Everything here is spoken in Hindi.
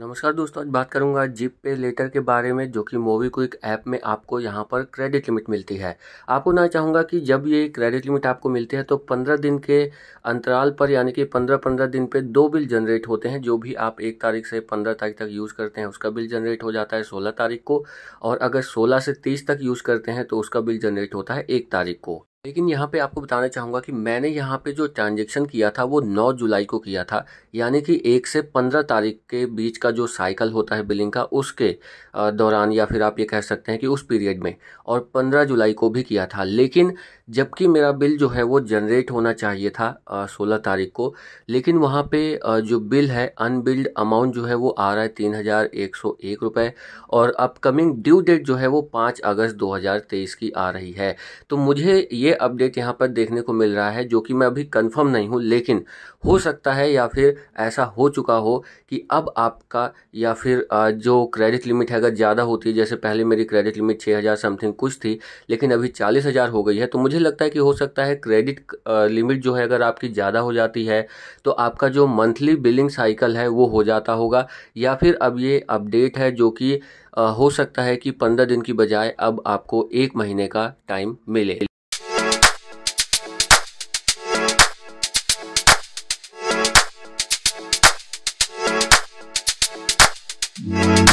नमस्कार दोस्तों आज बात करूंगा जीप पे लेटर के बारे में जो कि मोवी क्विक ऐप में आपको यहां पर क्रेडिट लिमिट मिलती है आपको ना चाहूँगा कि जब ये क्रेडिट लिमिट आपको मिलती है तो 15 दिन के अंतराल पर यानी कि 15-15 दिन पे दो बिल जनरेट होते हैं जो भी आप एक तारीख से पंद्रह तारीख तक यूज़ करते हैं उसका बिल जनरेट हो जाता है सोलह तारीख को और अगर सोलह से तीस तक यूज़ करते हैं तो उसका बिल जनरेट होता है एक तारीख को लेकिन यहाँ पे आपको बताना चाहूँगा कि मैंने यहाँ पे जो ट्रांजेक्शन किया था वो 9 जुलाई को किया था यानी कि एक से 15 तारीख के बीच का जो साइकिल होता है बिलिंग का उसके दौरान या फिर आप ये कह सकते हैं कि उस पीरियड में और 15 जुलाई को भी किया था लेकिन जबकि मेरा बिल जो है वो जनरेट होना चाहिए था सोलह तारीख को लेकिन वहाँ पे जो बिल है अनबिल्ड अमाउंट जो है वो आ रहा है तीन हज़ार एक सौ एक रुपये और अपकमिंग ड्यू डेट जो है वो पाँच अगस्त दो हज़ार तेईस की आ रही है तो मुझे ये अपडेट यहाँ पर देखने को मिल रहा है जो कि मैं अभी कन्फर्म नहीं हूँ लेकिन हो सकता है या फिर ऐसा हो चुका हो कि अब आपका या फिर जो क्रेडिट लिमिट है अगर ज़्यादा होती है जैसे पहले मेरी क्रेडिट लिमिट छः हज़ार समथिंग कुछ थी लेकिन अभी चालीस हज़ार हो गई है तो मुझे लगता है कि हो सकता है क्रेडिट लिमिट जो है अगर आपकी ज़्यादा हो जाती है तो आपका जो मंथली बिलिंग साइकिल है वो हो जाता होगा या फिर अब ये अपडेट है जो कि हो सकता है कि पंद्रह दिन की बजाय अब आपको एक महीने का टाइम मिले Yeah.